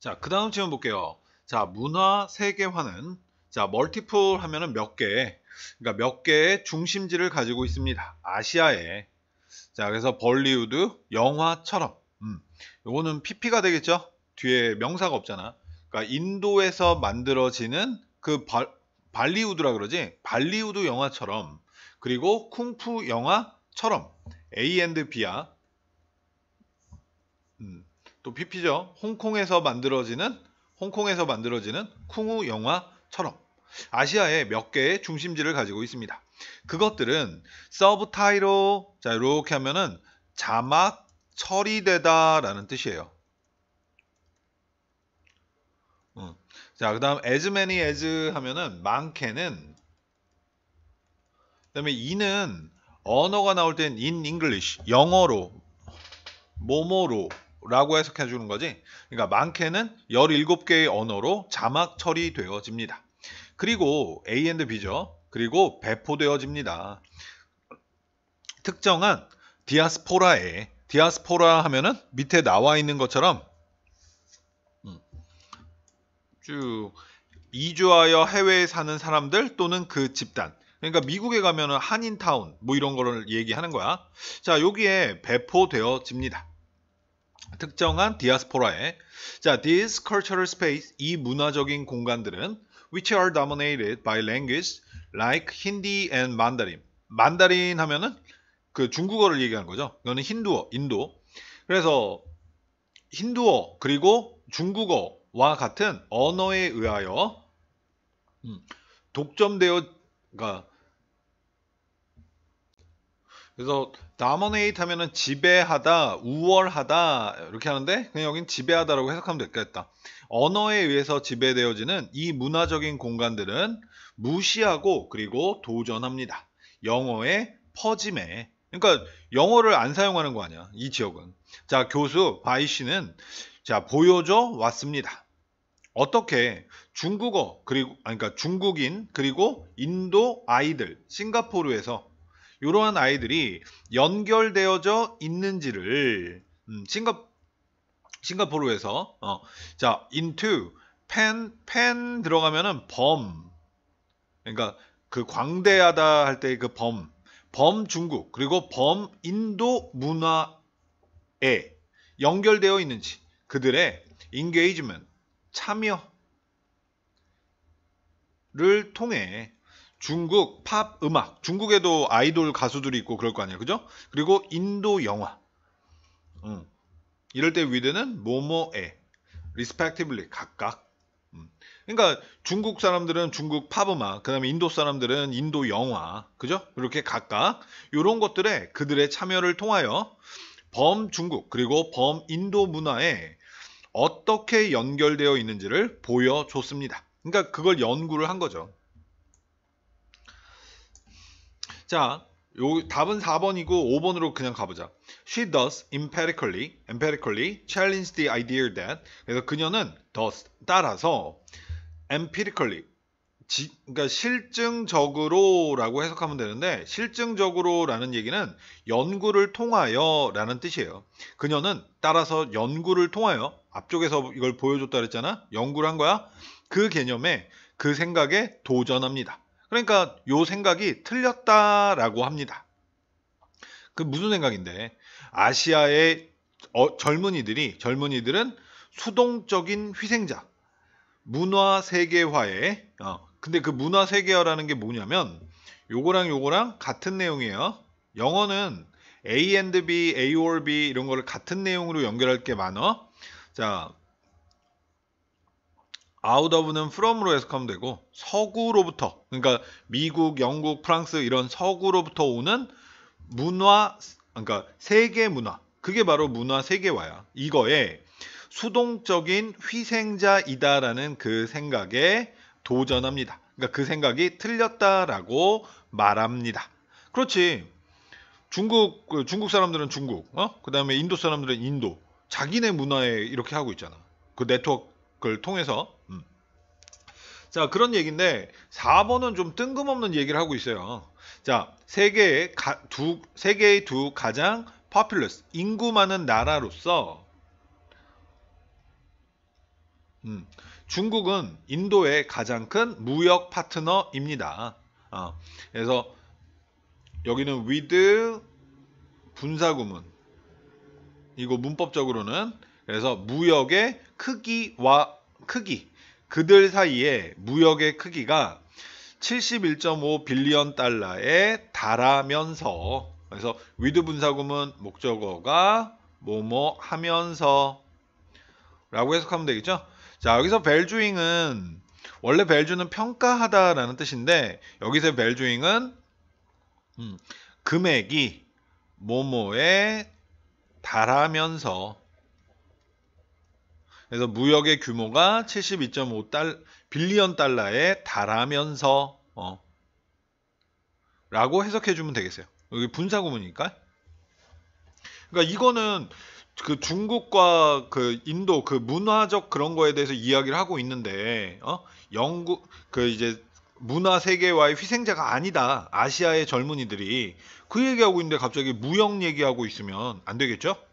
자, 그 다음 질문 볼게요. 자, 문화 세계화는 자, 멀티플 하면은 몇 개, 그러니까 몇 개의 중심지를 가지고 있습니다. 아시아에. 자, 그래서 벌리우드, 영화처럼. 음, 요거는 PP가 되겠죠? 뒤에 명사가 없잖아. 그러니까 인도에서 만들어지는 그 바, 발리우드라 그러지? 발리우드 영화처럼. 그리고 쿵푸 영화처럼. A&B야. 음, 또 PP죠. 홍콩에서 만들어지는 홍콩에서 만들어지는 쿵우 영화처럼 아시아의 몇 개의 중심지를 가지고 있습니다. 그것들은 서브타이로 자 이렇게 하면은 자막 처리되다라는 뜻이에요. 어. 자, 그 다음 as many as 하면은 많게는 그 다음에 이는 언어가 나올 땐 in English 영어로 모모로 라고 해석해 주는 거지. 그러니까 많게는 17개의 언어로 자막 처리되어집니다. 그리고 A B죠. 그리고 배포되어집니다. 특정한 디아스포라에 디아스포라 하면은 밑에 나와 있는 것처럼 음, 쭉 이주하여 해외에 사는 사람들 또는 그 집단 그러니까 미국에 가면은 한인타운 뭐 이런 거를 얘기하는 거야. 자 여기에 배포되어집니다. 특정한 디아스포라에 자, these cultural space 이 문화적인 공간들은 which are dominated by language like Hindi and Mandarin. 만다린 하면은 그 중국어를 얘기하는 거죠. 이거는 힌두어, 인도. 그래서 힌두어 그리고 중국어와 같은 언어에 의하여 음, 독점되어 그러니까 그래서 dominate 하면은 지배하다, 우월하다 이렇게 하는데 그냥 여긴 지배하다라고 해석하면 되겠다. 언어에 의해서 지배되어지는 이 문화적인 공간들은 무시하고 그리고 도전합니다. 영어의 퍼짐에 그러니까 영어를 안 사용하는 거 아니야 이 지역은 자 교수 바이 씨는 자 보여줘 왔습니다 어떻게 중국어 그리고 아니 그러니까 중국인 그리고 인도 아이들 싱가포르에서 이러한 아이들이 연결되어져 있는지를 음, 싱가, 싱가포르에서 어, 자 into 펜, 펜 들어가면은 범 그러니까 그 광대하다 할 때 그 범, 범 중국 그리고 범 인도 문화에 연결되어 있는지 그들의 engagement 참여를 통해 중국 팝 음악, 중국에도 아이돌 가수들이 있고 그럴 거 아니에요, 그죠? 그리고 인도 영화. 음. 이럴 때 위드는 뭐뭐에, respectively 각각. 음. 그러니까 중국 사람들은 중국 팝 음악, 그다음에 인도 사람들은 인도 영화, 그죠? 이렇게 각각 이런 것들에 그들의 참여를 통하여 범 중국 그리고 범 인도 문화에 어떻게 연결되어 있는지를 보여줬습니다. 그러니까 그걸 연구를 한 거죠. 자, 요 답은 4번이고 5번으로 그냥 가보자. She does empirically, empirically challenge the idea that 그래서 그녀는 does 따라서 empirically 지, 그러니까 실증적으로라고 해석하면 되는데 실증적으로라는 얘기는 연구를 통하여라는 뜻이에요. 그녀는 따라서 연구를 통하여 앞쪽에서 이걸 보여줬다 그랬잖아. 연구를 한 거야. 그 개념에 그 생각에 도전합니다. 그러니까 요 생각이 틀렸다라고 합니다. 그 무슨 생각인데 아시아의 어, 젊은이들이 젊은이들은 수동적인 희생자 문화 세계화에 어, 근데 그 문화 세계화라는 게 뭐냐면 요거랑 요거랑 같은 내용이에요. 영어는 A and B, A or B 이런 거를 같은 내용으로 연결할 게많아 자, out of는 from으로 해석하면 되고 서구로부터 그러니까 미국, 영국, 프랑스 이런 서구로부터 오는 문화 그러니까 세계 문화 그게 바로 문화 세계화야. 이거에 수동적인 희생자이다라는 그 생각에 도전합니다. 그러니까 그 생각이 틀렸다라고 말합니다. 그렇지. 중국 그 중국 사람들은 중국, 어? 그다음에 인도 사람들은 인도. 자기네 문화에 이렇게 하고 있잖아. 그 네트워크 그걸 통해서 음. 자 그런 얘기인데 4번은 좀 뜬금없는 얘기를 하고 있어요. 자 세계의 가, 두 세계의 두 가장 파퓰러스 인구 많은 나라로서 음, 중국은 인도의 가장 큰 무역 파트너입니다. 어, 그래서 여기는 위드 분사구문 이거 문법적으로는 그래서 무역의 크기와 크기 그들 사이에 무역의 크기가 71.5 빌리언 달러에 달하면서 그래서 위드 분사구문 목적어가 뭐뭐 하면서 라고 해석하면 되겠죠 자 여기서 벨주잉은 원래 벨주는 평가하다 라는 뜻인데 여기서 벨주잉은 음, 금액이 뭐뭐에 달하면서 그래서 무역의 규모가 72.5 빌리언 달러에 달하면서 어, 라고 해석해 주면 되겠어요. 여기 분사구문이니까. 그러니까 이거는 그 중국과 그 인도 그 문화적 그런 거에 대해서 이야기를 하고 있는데 어? 영국 그 이제 문화 세계와의 희생자가 아니다. 아시아의 젊은이들이 그 얘기하고 있는데 갑자기 무역 얘기하고 있으면 안 되겠죠?